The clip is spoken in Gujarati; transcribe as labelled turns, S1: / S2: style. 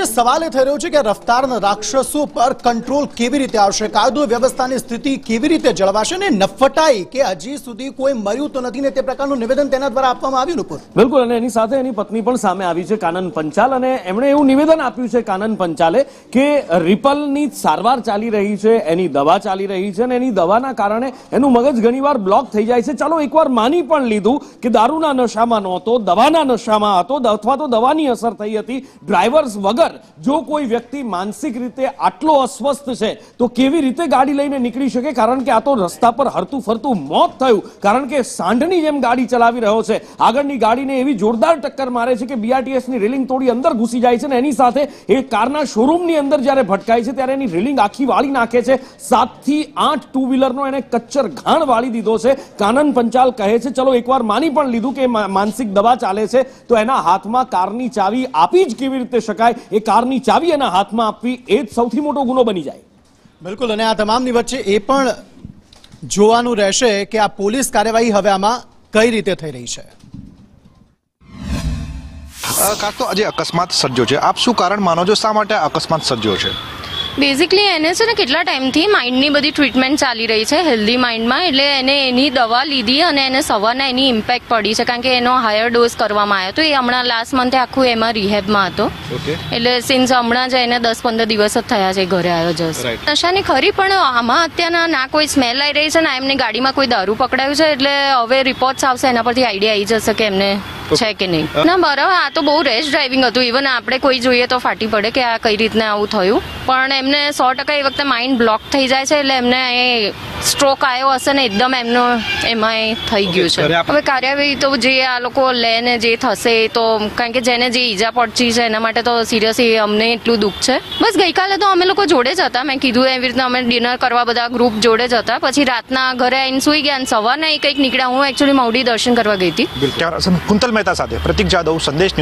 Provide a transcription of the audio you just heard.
S1: જે સવાલ એ થઈ રહ્યો છે કે રફતારના રાક્ષસો પર કંટ્રોલ કેવી રીતે આવશે કાયદો વ્યવસ્થાની સ્થિતિ કેવી રીતે જળવાશે ને નફટાઈ કે હજી સુધી કોઈ મર્યું તો નથી ને તે પ્રકારનું નિવેદન તેના દ્વારા આપવામાં આવ્યું નુપુર બિલકુલ અને એની સાથે એની પત્ની પણ સામે આવી છે કાનન પંચાલ અને એમણે એવું નિવેદન આપ્યું છે કાનન પંચાલે કે રિપલની સારવાર ચાલી રહી છે એની દવા ચાલી રહી છે અને એની દવાના કારણે એનું મગજ ઘણીવાર બ્લોક થઈ જાય છે ચાલો એકવાર માની પણ લીધું કે દારૂના નશામાં નહોતો દવાના નશામાં હતો અથવા તો દવાની અસર થઈ હતી ડ્રાઈવર્સ વગર ખરેખર જો કોઈ વ્યક્તિ માનસિક રીતે આટલો અસ્વસ્થ છે તો કેવી રીતે ગાડી લઈને નીકળી શકે કારણ કે આ તો રસ્તા પર હરતું ફરતું મોત થયું કારણ કે સાંઢની જેમ ગાડી ચલાવી રહ્યો છે આગળની ગાડીને એવી જોરદાર ટક્કર મારે છે કે બીઆરટીએસની રેલિંગ તોડી અંદર ઘૂસી જાય છે ને એની સાથે એ કારના શોરૂમની અંદર જ્યારે ભટકાય છે ત્યારે એની રેલિંગ આખી વાળી નાખે છે સાતથી આઠ ટુ વ્હીલરનો એને કચ્છર ઘાણ વાળી દીધો છે કાનન પંચાલ કહે છે ચલો એકવાર માની પણ લીધું કે માનસિક દવા ચાલે છે તો એના હાથમાં કારની ચાવી આપી જ કેવી રીતે શકાય એ કારની ચાવી એના હાથમાં આપવી એ જ સૌથી મોટો ગુનો બની જાય બિલકુલ અને આ તમામની વચ્ચે એ પણ જોવાનું રહેશે કે આ પોલીસ કાર્યવાહી હવે આમાં કઈ રીતે થઈ રહી છે કાક તો આજે અકસ્માત સર્જ્યો છે આપ શું કારણ માનો છો શા માટે અકસ્માત સર્જ્યો છે
S2: બેઝિકલી એને છે ને કેટલા ટાઈમથી માઇન્ડની બધી ટ્રીટમેન્ટ ચાલી રહી છે હેલ્ધી માઇન્ડમાં એટલે એને એની દવા લીધી અને એને સવારના એની ઇમ્પેક્ટ પડી છે કારણ કે એનો હાયર ડોઝ કરવામાં આવ્યો તો એ હમણાં લાસ્ટ મંથે આખું એમાં રિહેબમાં હતો એટલે સિન્સ હમણાં જ એને દસ પંદર દિવસ જ થયા છે ઘરે આવ્યો જસ નશાની ખરી પણ આમાં અત્યારના ના કોઈ સ્મેલ આવી રહી છે ને એમની ગાડીમાં કોઈ દારૂ પકડાયું છે એટલે હવે રિપોર્ટ્સ આવશે એના પરથી આઈડિયા આવી જશે કે એમને છે કે નહીં ના બરાબર આ તો બહુ રેશ ડ્રાઇવિંગ હતું ઇવન આપણે કોઈ જોઈએ તો ફાટી પડે કે આ કઈ રીતના આવું થયું પણ એમને સો ટકા એ વખતે માઇન્ડ બ્લોક થઈ જાય છે એટલે એમને સ્ટ્રોક આવ્યો હશે ને એકદમ એમનો એમાં થઈ ગયું છે હવે કાર્યવાહી તો જે આ લોકો લે ને જે થશે તો કારણ કે જેને જે ઈજા પહોંચી છે એના માટે તો સિરિયસલી અમને એટલું દુઃખ છે બસ ગઈકાલે તો અમે લોકો જોડે જ હતા મેં કીધું એવી રીતના અમે ડિનર કરવા બધા ગ્રુપ જોડે જ હતા પછી રાતના ઘરે આવીને સુઈ ગયા અને સવારના કંઈક નીકળ્યા હું એકચ્યુઅલી મવડી દર્શન કરવા ગઈ
S1: હતી કુંતલ મહેતા સાથે પ્રતિક જાદવ સંદેશ